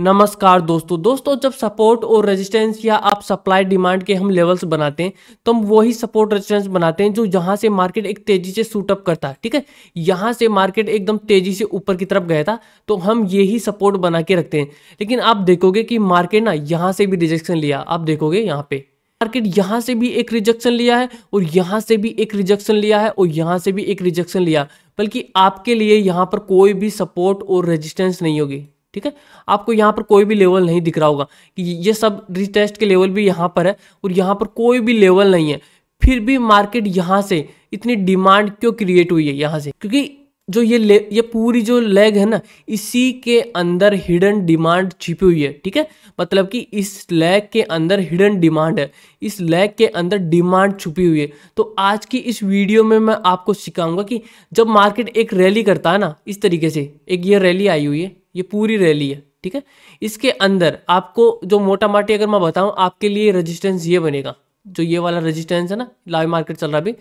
नमस्कार दोस्तों दोस्तों जब सपोर्ट और रेजिस्टेंस या आप सप्लाई डिमांड के हम लेवल्स बनाते हैं तो हम वही सपोर्ट रेजिस्टेंस बनाते हैं जो यहाँ से मार्केट एक तेजी से सूटअप करता है ठीक है यहाँ से मार्केट एकदम तेजी से ऊपर की तरफ गया था तो हम यही सपोर्ट बना के रखते हैं लेकिन आप देखोगे कि मार्केट ना यहाँ से भी रिजेक्शन लिया आप देखोगे यहाँ पे मार्केट यहाँ से भी एक रिजेक्शन लिया है और यहाँ से भी एक रिजेक्शन लिया है और यहाँ से भी एक रिजेक्शन लिया बल्कि आपके लिए यहाँ पर कोई भी सपोर्ट और रेजिस्टेंस नहीं होगी ठीक है आपको यहाँ पर कोई भी लेवल नहीं दिख रहा होगा कि ये सब रिटेस्ट के लेवल भी यहाँ पर है और यहाँ पर कोई भी लेवल नहीं है फिर भी मार्केट यहाँ से इतनी डिमांड क्यों क्रिएट हुई है यहाँ से क्योंकि जो ये ले ये पूरी जो लेग है ना इसी के अंदर हिडन डिमांड छिपी हुई है ठीक है मतलब कि इस लेग के अंदर हिडन डिमांड है इस लेग के अंदर डिमांड छुपी हुई है तो आज की इस वीडियो में मैं आपको सिखाऊंगा कि जब मार्केट एक रैली करता है ना इस तरीके से एक ये रैली आई हुई है ये पूरी रैली है ठीक है इसके अंदर आपको जो मोटा माटी अगर मैं बताऊँ आपके लिए रजिस्टेंस ये बनेगा जो ये वाला रजिस्टेंस है ना लाइव मार्केट चल रहा अभी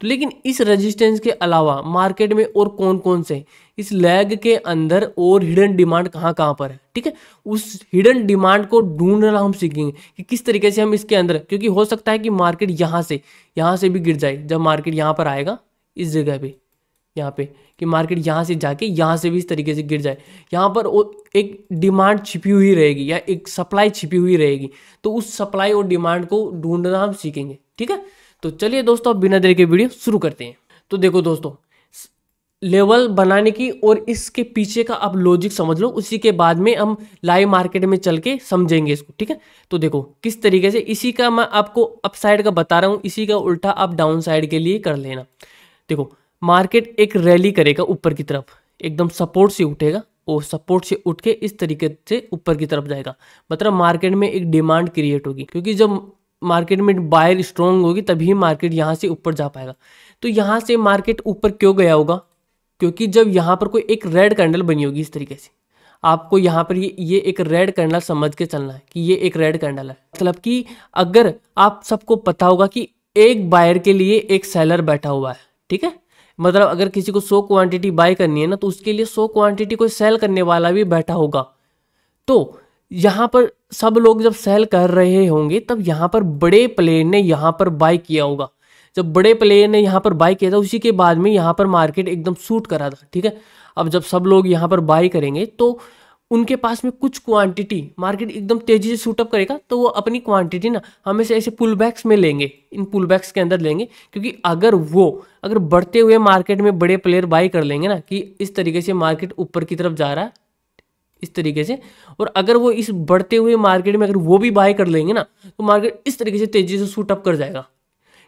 तो लेकिन इस रेजिस्टेंस के अलावा मार्केट में और कौन कौन से इस लैग के अंदर और हिडन डिमांड कहाँ कहाँ पर है ठीक है उस हिडन डिमांड को ढूंढना हम सीखेंगे कि किस तरीके से हम इसके अंदर क्योंकि हो सकता है कि मार्केट यहाँ से यहाँ से भी गिर जाए जब मार्केट यहाँ पर आएगा इस जगह पर यहाँ पे कि मार्केट यहाँ से जाके यहाँ से भी इस तरीके से गिर जाए यहाँ पर एक डिमांड छिपी हुई रहेगी या एक सप्लाई छिपी हुई रहेगी तो उस सप्लाई और डिमांड को ढूंढना हम सीखेंगे ठीक है तो चलिए दोस्तों बिना देर के वीडियो शुरू करते हैं तो देखो दोस्तों लेवल बनाने की और इसके पीछे का आप लॉजिक समझ लो उसी के बाद में हम लाइव मार्केट में चल के समझेंगे इसको ठीक है तो देखो किस तरीके से इसी का मैं आपको अपसाइड का बता रहा हूँ इसी का उल्टा आप डाउन साइड के लिए कर लेना देखो मार्केट एक रैली करेगा ऊपर की तरफ एकदम सपोर्ट से उठेगा और सपोर्ट से उठ के इस तरीके से ऊपर की तरफ जाएगा मतलब मार्केट में एक डिमांड क्रिएट होगी क्योंकि जब मार्केट में बायर स्ट्रॉन्ग होगी तभी मार्केट यहाँ से ऊपर जा पाएगा तो यहाँ से मार्केट ऊपर क्यों गया होगा क्योंकि जब यहाँ पर कोई एक रेड कैंडल बनी होगी इस तरीके से आपको यहाँ पर ये ये एक रेड कैंडल समझ के चलना है कि ये एक रेड कैंडल है मतलब कि अगर आप सबको पता होगा कि एक बायर के लिए एक सेलर बैठा हुआ है ठीक है मतलब अगर किसी को सौ क्वांटिटी बाय करनी है ना तो उसके लिए सौ क्वांटिटी कोई सेल करने वाला भी बैठा होगा तो यहाँ पर सब लोग जब सेल कर रहे होंगे तब यहाँ पर बड़े प्लेयर ने यहाँ पर बाई किया होगा जब बड़े प्लेयर ने यहाँ पर बाई किया था उसी के बाद में यहाँ पर मार्केट एकदम सूट करा था ठीक है अब जब सब लोग यहाँ पर बाई करेंगे तो उनके पास में कुछ क्वांटिटी मार्केट एकदम तेजी से सूटअप करेगा तो वो अपनी क्वांटिटी ना हमेशा ऐसे पुल बैक्स में लेंगे इन पुल बैक्स के अंदर लेंगे क्योंकि अगर वो अगर बढ़ते हुए मार्केट में बड़े प्लेयर बाई कर लेंगे ना कि इस तरीके से मार्केट ऊपर की तरफ जा रहा है इस तरीके से और अगर वो इस बढ़ते हुए मार्केट में अगर वो भी बाय कर लेंगे ना तो मार्केट इस तरीके से तेज़ी से सूट अप कर जाएगा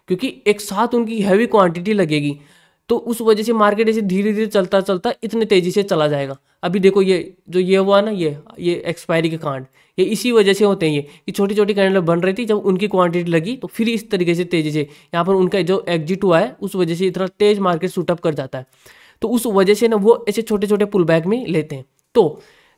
क्योंकि एक साथ उनकी हैवी क्वांटिटी लगेगी तो उस वजह से मार्केट ऐसे धीरे धीरे चलता चलता इतने तेज़ी से चला जाएगा अभी देखो ये जो ये हुआ ना ये ये एक्सपायरी के कांड ये इसी वजह से होते हैं ये कि छोटी छोटी कैंडल बन रही थी जब उनकी क्वांटिटी लगी तो फिर इस तरीके से तेज़ी से यहाँ पर उनका जो एग्जिट हुआ है उस वजह से इतना तेज़ मार्केट सूटअप कर जाता है तो उस वजह से ना वो ऐसे छोटे छोटे पुल बैक में लेते हैं तो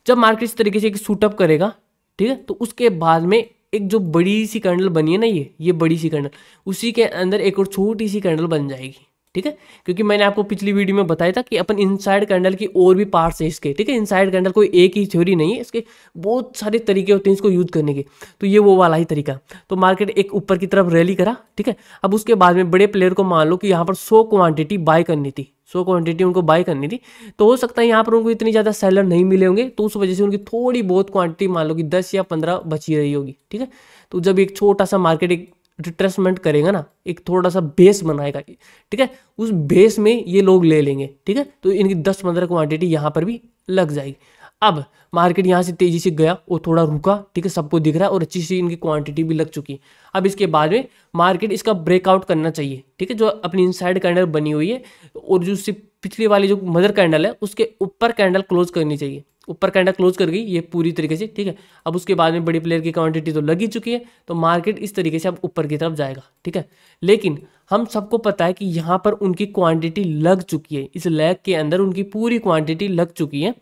जब मार्केट इस तरीके से सूटअप करेगा ठीक है तो उसके बाद में एक जो बड़ी सी कैंडल बनी है ना ये ये बड़ी सी कैंडल उसी के अंदर एक और छोटी सी कैंडल बन जाएगी ठीक है क्योंकि मैंने आपको पिछली वीडियो में बताया था कि अपन इनसाइड कैंडल की और भी पार्ट्स हैं इसके ठीक है इनसाइड कैंडल कोई एक ही थ्योरी नहीं है इसके बहुत सारे तरीके होते हैं इसको यूज करने के तो ये वो वाला ही तरीका तो मार्केट एक ऊपर की तरफ रैली करा ठीक है अब उसके बाद में बड़े प्लेयर को मान लो कि यहाँ पर सो क्वान्टिटी बाय करनी थी सो क्वांटिटी उनको बाय करनी थी तो हो सकता है यहाँ पर उनको इतनी ज़्यादा सेलर नहीं मिले होंगे तो उस वजह से उनकी थोड़ी बहुत क्वांटिटी मान लो कि दस या पंद्रह बची रही होगी ठीक है तो जब एक छोटा सा मार्केट एक रिट्रेसमेंट करेगा ना एक थोड़ा सा बेस बनाएगा ठीक है उस बेस में ये लोग ले लेंगे ठीक है तो इनकी दस पंद्रह क्वांटिटी यहाँ पर भी लग जाएगी अब मार्केट यहाँ से तेजी से गया वो थोड़ा रुका ठीक है सबको दिख रहा है और अच्छी सी इनकी क्वांटिटी भी लग चुकी अब इसके बाद में मार्केट इसका ब्रेकआउट करना चाहिए ठीक है जो अपनी इनसाइड कैंडल बनी हुई है और जो उससे पिछली वाली जो मदर कैंडल है उसके ऊपर कैंडल क्लोज करनी चाहिए ऊपर कैंडल क्लोज कर गई ये पूरी तरीके से ठीक है अब उसके बाद में बड़ी प्लेयर की क्वांटिटी तो लगी चुकी है तो मार्केट इस तरीके से अब ऊपर की तरफ जाएगा ठीक है लेकिन हम सबको पता है कि यहाँ पर उनकी क्वांटिटी लग चुकी है इस लैग के अंदर उनकी पूरी क्वांटिटी लग चुकी है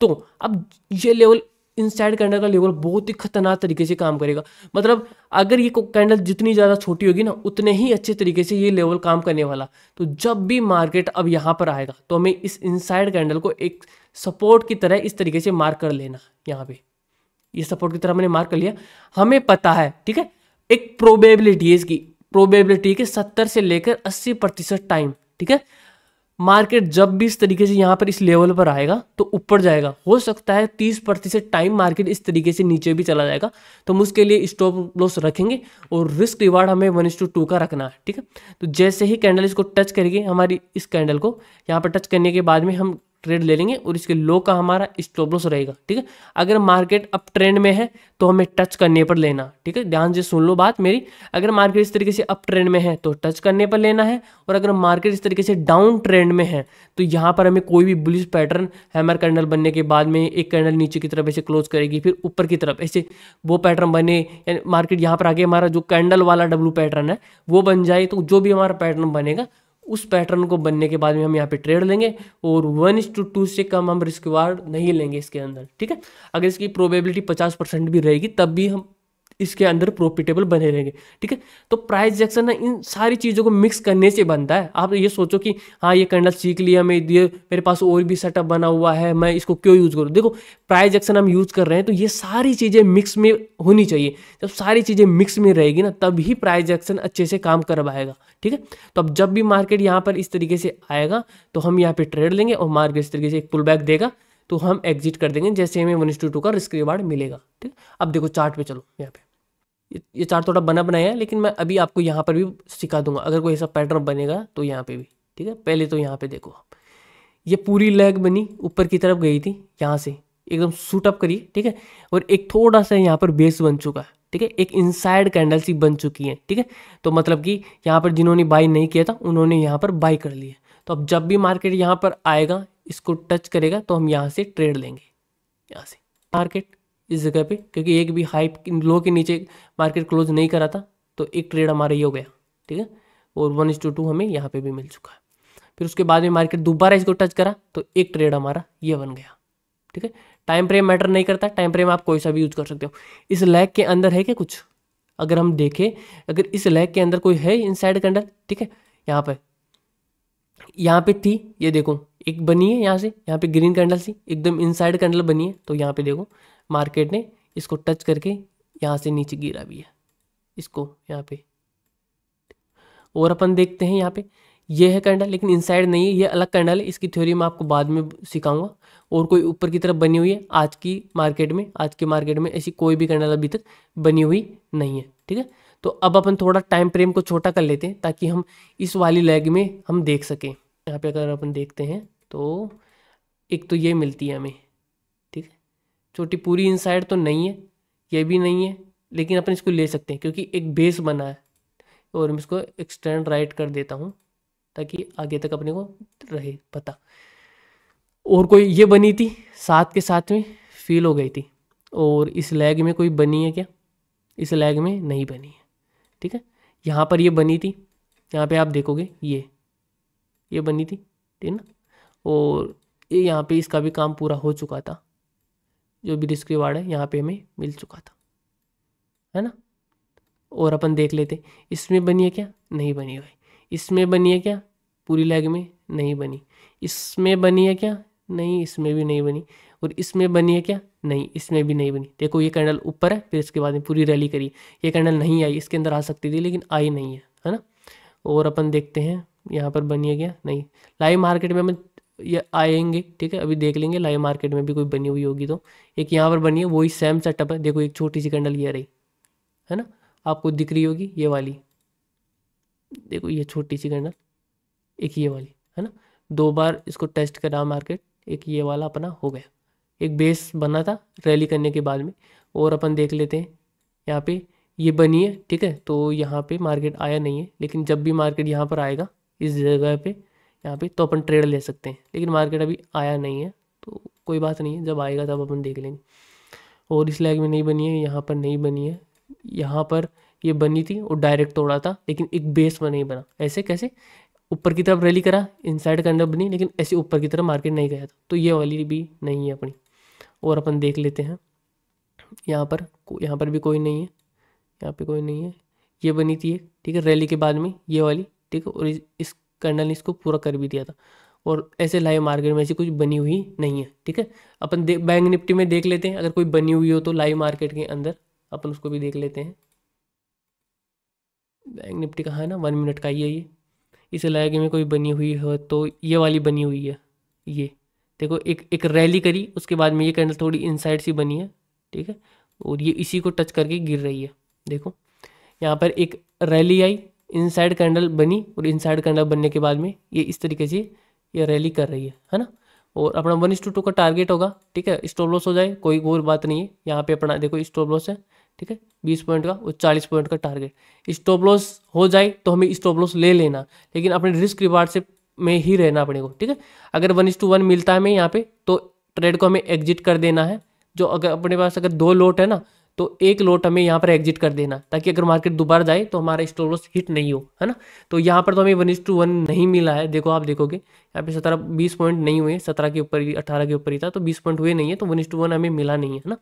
तो अब ये लेवल इनसाइड कैंडल का लेवल बहुत ही खतरनाक तरीके से काम करेगा मतलब अगर ये कैंडल जितनी ज़्यादा छोटी होगी ना उतने ही अच्छे तरीके से ये लेवल काम करने वाला तो जब भी मार्केट अब यहाँ पर आएगा तो हमें इस इनसाइड कैंडल को एक सपोर्ट की तरह इस तरीके से मार्क कर लेना यहाँ पे ये सपोर्ट की तरह मैंने मार्क कर लिया हमें पता है ठीक है एक प्रोबेबिलिटी है इसकी प्रोबेबिलिटी के सत्तर से लेकर अस्सी प्रतिशत टाइम ठीक है मार्केट जब भी इस तरीके से यहाँ पर इस लेवल पर आएगा तो ऊपर जाएगा हो सकता है तीस प्रतिशत टाइम मार्केट इस तरीके से नीचे भी चला जाएगा तो हम उसके लिए स्टॉप लॉस रखेंगे और रिस्क रिवार्ड हमें वन टू टू का रखना है ठीक है तो जैसे ही कैंडल इसको टच करेगी हमारी इस कैंडल को यहाँ पर टच करने के बाद में हम ट्रेड ले लेंगे और इसके लो का हमारा स्टॉप लॉस रहेगा ठीक है अगर मार्केट अप ट्रेंड में है तो हमें टच करने पर लेना ठीक है ध्यान से सुन लो बात मेरी अगर मार्केट इस तरीके से अप ट्रेंड में है तो टच करने पर लेना है और अगर मार्केट इस तरीके से डाउन ट्रेंड में है तो यहाँ पर हमें कोई भी बुलिश पैटर्न हैमर कैंडल बनने के बाद में एक कैंडल नीचे की तरफ ऐसे क्लोज करेगी फिर ऊपर की तरफ ऐसे वो पैटर्न बने मार्केट यहाँ पर आगे हमारा जो कैंडल वाला डब्लू पैटर्न है वो बन जाए तो जो भी हमारा पैटर्न बनेगा उस पैटर्न को बनने के बाद में हम यहाँ पे ट्रेड लेंगे और वन इज टू टू से कम हम रिस्क वार्ड नहीं लेंगे इसके अंदर ठीक है अगर इसकी प्रोबेबिलिटी पचास परसेंट भी रहेगी तब भी हम इसके अंदर प्रॉफिटेबल बने रहेंगे ठीक है तो प्राइस जैक्शन ना इन सारी चीज़ों को मिक्स करने से बनता है आप ये सोचो कि हाँ ये कैंडल सीख लिया मैं ये मेरे पास और भी सेटअप बना हुआ है मैं इसको क्यों यूज़ करूँ देखो प्राइस एक्शन हम यूज़ कर रहे हैं तो ये सारी चीज़ें मिक्स में होनी चाहिए जब सारी चीज़ें मिक्स में रहेगी ना तभी प्राइस जैक्शन अच्छे से काम कर पाएगा ठीक है तो अब जब भी मार्केट यहाँ पर इस तरीके से आएगा तो हम यहाँ पर ट्रेड लेंगे और मार्केट इस तरीके से एक पुल बैक देगा तो हम एग्जिट कर देंगे जैसे हमें वन टू का रिस्क रिवार्ड मिलेगा ठीक अब देखो चार्ट पे चलो यहाँ पे ये चार थोड़ा बना बनाया है लेकिन मैं अभी आपको यहाँ पर भी सिखा दूंगा अगर कोई ऐसा पैटर्न बनेगा तो यहाँ पे भी ठीक है पहले तो यहाँ पे देखो आप ये पूरी लेग बनी ऊपर की तरफ गई थी यहाँ से एकदम सूट अप करिए ठीक है और एक थोड़ा सा यहाँ पर बेस बन चुका है ठीक है एक इनसाइड कैंडल सी बन चुकी है ठीक है तो मतलब कि यहाँ पर जिन्होंने बाई नहीं किया था उन्होंने यहाँ पर बाई कर लिया तो अब जब भी मार्केट यहाँ पर आएगा इसको टच करेगा तो हम यहाँ से ट्रेड लेंगे यहाँ से मार्केट इस जगह पे क्योंकि एक भी हाई लो के नीचे मार्केट क्लोज नहीं करा था तो एक ट्रेड हमारा ये हो गया ठीक है और वन इज टू टू हमें यहाँ पे भी मिल चुका है फिर उसके बाद में मार्केट दोबारा इसको टच करा तो एक ट्रेड हमारा ये बन गया ठीक है टाइम फ्रेम मैटर नहीं करता टाइम फ्रेम आप कोई सा भी यूज कर सकते हो इस लैग के अंदर है क्या कुछ अगर हम देखें अगर इस लैग के अंदर कोई है इन साइड के अंदर ठीक है यहाँ पर यहाँ पे थी ये देखो एक बनी है यहाँ से यहाँ पे ग्रीन कैंडल सी एकदम इनसाइड कैंडल बनी है तो यहाँ पे देखो मार्केट ने इसको टच करके यहाँ से नीचे गिरा भी है इसको यहाँ पे और अपन देखते हैं यहाँ पे ये है कैंडल लेकिन इनसाइड नहीं है ये अलग कैंडल है इसकी थ्योरी मैं आपको बाद में सिखाऊंगा और कोई ऊपर की तरफ बनी हुई है आज की मार्केट में आज की मार्केट में ऐसी कोई भी कैंडल अभी तक बनी हुई नहीं है ठीक है तो अब अपन थोड़ा टाइम फ्रेम को छोटा कर लेते हैं ताकि हम इस वाली लेग में हम देख सकें यहाँ पे अगर अपन देखते हैं तो एक तो ये मिलती है हमें छोटी पूरी इनसाइड तो नहीं है ये भी नहीं है लेकिन अपन इसको ले सकते हैं क्योंकि एक बेस बना है और मैं इसको एक्सटेंड राइट कर देता हूँ ताकि आगे तक अपने को रहे पता और कोई ये बनी थी साथ के साथ में फील हो गई थी और इस लैग में कोई बनी है क्या इस लैग में नहीं बनी है ठीक है यहाँ पर ये बनी थी यहाँ पे आप देखोगे ये ये बनी थी ठीक है ना और ये यहाँ पे इसका भी काम पूरा हो चुका था जो भी रिस्क रिवार्ड है यहाँ पे हमें मिल चुका था है ना और अपन देख लेते इसमें बनी है क्या नहीं बनी भाई इसमें बनी है क्या पूरी लैग में नहीं बनी इसमें बनी है क्या नहीं इसमें भी नहीं बनी और इसमें बनी है क्या नहीं इसमें भी नहीं बनी देखो ये कैंडल ऊपर है फिर इसके बाद में पूरी रैली करी ये कैंडल नहीं आई इसके अंदर आ सकती थी लेकिन आई नहीं है है ना और अपन देखते हैं यहाँ पर बनी है क्या नहीं लाइव मार्केट में हमें ये आएंगे ठीक है अभी देख लेंगे लाइव मार्केट में भी कोई बनी हुई होगी तो एक यहाँ पर बनी है वही सेम सेटअप है देखो एक छोटी सी कैंडल ये रही है ना आपको दिख रही होगी ये वाली देखो ये छोटी सी कैंडल एक ये वाली है ना दो बार इसको टेस्ट करा मार्केट एक ये वाला अपना हो गया एक बेस बना था रैली करने के बाद में और अपन देख लेते हैं यहाँ पे ये बनी है ठीक है तो यहाँ पे मार्केट आया नहीं है लेकिन जब भी मार्केट यहाँ पर आएगा इस जगह पे यहाँ पे तो अपन ट्रेड ले सकते हैं लेकिन मार्केट अभी आया नहीं है तो कोई बात नहीं है जब आएगा तब अपन देख लेंगे और इस लैग में नहीं बनी है यहाँ पर नहीं बनी है यहाँ पर ये बनी थी और डायरेक्ट तोड़ा था लेकिन एक बेस में नहीं बना ऐसे कैसे ऊपर की तरफ रैली करा इनसाइड अंडर बनी लेकिन ऐसे ऊपर की तरफ मार्केट नहीं गया था तो ये वाली भी नहीं है अपनी और अपन देख लेते हैं यहाँ पर यहाँ पर भी कोई नहीं है यहाँ पे कोई नहीं है ये बनी थी ठीक है रैली के बाद में ये वाली ठीक है और इस कर्नल ने इसको पूरा कर भी दिया था और ऐसे लाइव मार्केट में ऐसी कुछ बनी हुई नहीं है ठीक है अपन बैंक निफ्टी में देख लेते हैं अगर कोई बनी हुई हो तो लाइव मार्केट के अंदर अपन उसको भी देख लेते हैं बैंक निफ्टी कहाँ है ना वन मिनट का ही है ये इस इलाके में कोई बनी हुई हो तो ये वाली बनी हुई है ये देखो एक एक रैली करी उसके बाद में ये कैंडल थोड़ी इनसाइड सी बनी है ठीक है और ये इसी को टच करके गिर रही है देखो यहाँ पर एक रैली आई इनसाइड कैंडल बनी और इनसाइड कैंडल बनने के बाद में ये इस तरीके से ये रैली कर रही है है ना और अपना वन टू टू का टारगेट होगा ठीक है स्टॉप लॉस हो जाए कोई और बात नहीं है यहाँ पे अपना देखो स्टॉप लॉस है ठीक है बीस पॉइंट का और चालीस पॉइंट का टारगेट स्टॉप लॉस हो जाए तो हमें स्टॉप लॉस ले लेना लेकिन अपने रिस्क रिवार्ड से में ही रहना अपने को ठीक है अगर वन टू वन मिलता है हमें यहाँ पे तो ट्रेड को हमें एग्जिट कर देना है जो अगर अपने पास अगर दो लोट है ना तो एक लोट हमें यहाँ पर एग्जिट कर देना ताकि अगर मार्केट दोबारा जाए तो हमारा स्टॉप लॉस हिट नहीं हो है ना तो यहाँ पर तो हमें वन टू वन नहीं मिला है देखो आप देखोगे यहाँ पे सत्रह बीस पॉइंट नहीं हुए सत्रह के ऊपर ही अठारह के ऊपर ही था तो बीस पॉइंट हुए नहीं है तो वन टू वन हमें मिला नहीं है ना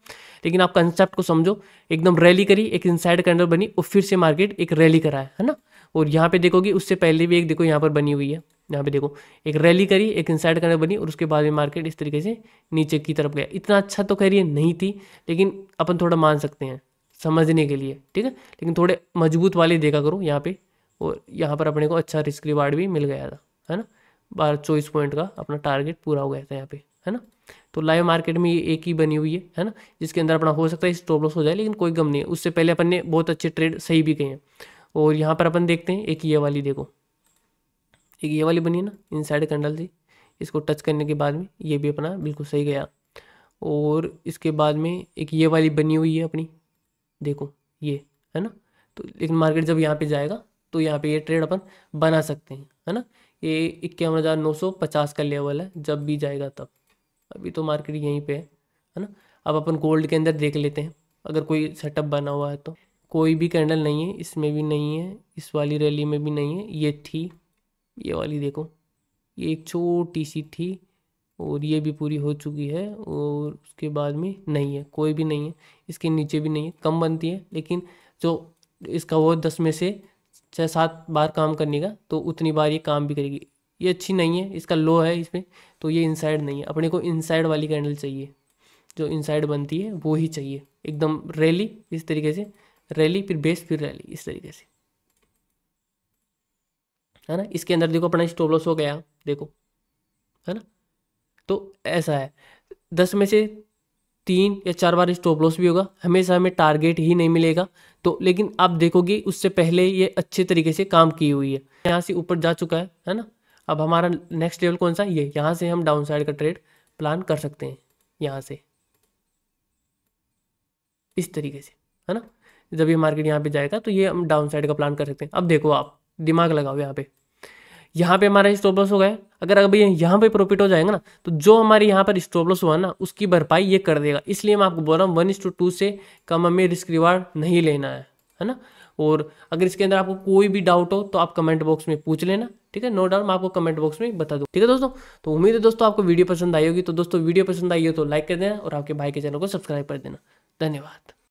लेकिन आप कंसेप्ट को समझो एकदम रैली करी एक इनसाइड कैंडल बनी और फिर से मार्केट एक रैली करा है ना और यहाँ पे देखोगे उससे पहले भी एक देखो यहाँ पर बनी हुई है यहाँ पे देखो एक रैली करी एक इनसाइड करने बनी और उसके बाद में मार्केट इस तरीके से नीचे की तरफ गया इतना अच्छा तो कह रही है नहीं थी लेकिन अपन थोड़ा मान सकते हैं समझने के लिए ठीक है लेकिन थोड़े मजबूत वाले देखा करो यहाँ पे और यहाँ पर अपने को अच्छा रिस्क रिवार्ड भी मिल गया था है ना बारह चौबीस पॉइंट का अपना टारगेट पूरा हो गया था यहाँ पे है ना तो लाइव मार्केट में ये एक ही बनी हुई है है ना जिसके अंदर अपना हो सकता है स्टॉप लॉस हो जाए लेकिन कोई गम नहीं है उससे पहले अपन ने बहुत अच्छे ट्रेड सही भी किए हैं और यहाँ पर अपन देखते हैं एक ये वाली देखो एक ये वाली बनी है ना इन साइड कैंडल थी इसको टच करने के बाद में ये भी अपना बिल्कुल सही गया और इसके बाद में एक ये वाली बनी हुई है अपनी देखो ये है ना तो लेकिन मार्केट जब यहाँ पे जाएगा तो यहाँ पे ये ट्रेड अपन बना सकते हैं है ना ये इक्यावन हज़ार नौ सौ पचास का लेवल है जब भी जाएगा तब अभी तो मार्केट यहीं पे है है ना अब अपन गोल्ड के अंदर देख लेते हैं अगर कोई सेटअप बना हुआ है तो कोई भी कैंडल नहीं है इसमें भी नहीं है इस वाली रैली में भी नहीं है ये थी ये वाली देखो ये एक छोटी सी थी और ये भी पूरी हो चुकी है और उसके बाद में नहीं है कोई भी नहीं है इसके नीचे भी नहीं है कम बनती है लेकिन जो इसका वो दस में से छः सात बार काम करने का तो उतनी बार ये काम भी करेगी ये अच्छी नहीं है इसका लो है इसमें तो ये इनसाइड नहीं है अपने को इनसाइड वाली कैंडल चाहिए जो इनसाइड बनती है वो ही चाहिए एकदम रैली इस तरीके से रैली फिर बेस फिर रैली इस तरीके से है ना इसके अंदर देखो अपना स्टॉप लॉस हो गया देखो है ना तो ऐसा है दस में से तीन या चार बार स्टॉप लॉस भी होगा हमेशा हमें टारगेट ही नहीं मिलेगा तो लेकिन आप देखोगे उससे पहले ये अच्छे तरीके से काम की हुई है यहाँ से ऊपर जा चुका है है ना अब हमारा नेक्स्ट लेवल कौन सा ये यहाँ से हम डाउन साइड का ट्रेड प्लान कर सकते हैं यहाँ से इस तरीके से है ना जब ये मार्केट यहाँ पे जाएगा तो ये हम डाउन साइड का प्लान कर सकते हैं अब देखो आप दिमाग लगाओ यहाँ पे यहाँ पे हमारा स्टॉप लॉस हो गया अगर अभी यहाँ पे प्रॉफिट हो जाएगा ना तो जो हमारे यहाँ पर स्टॉप लॉस हुआ ना उसकी भरपाई ये कर देगा इसलिए मैं आपको बोल रहा हूँ वन टू टू से कम हमें रिस्क रिवार्ड नहीं लेना है है ना और अगर इसके अंदर आपको कोई भी डाउट हो तो आप कमेंट बॉक्स में पूछ लेना ठीक है नो डाउट मैं आपको कमेंट बॉक्स में बता दूँ ठीक है दोस्तों तो उम्मीद है दोस्तों आपको वीडियो पसंद आई होगी तो दोस्तों वीडियो पसंद आई हो तो लाइक कर देना और आपके भाई के चैनल को सब्सक्राइब कर देना धन्यवाद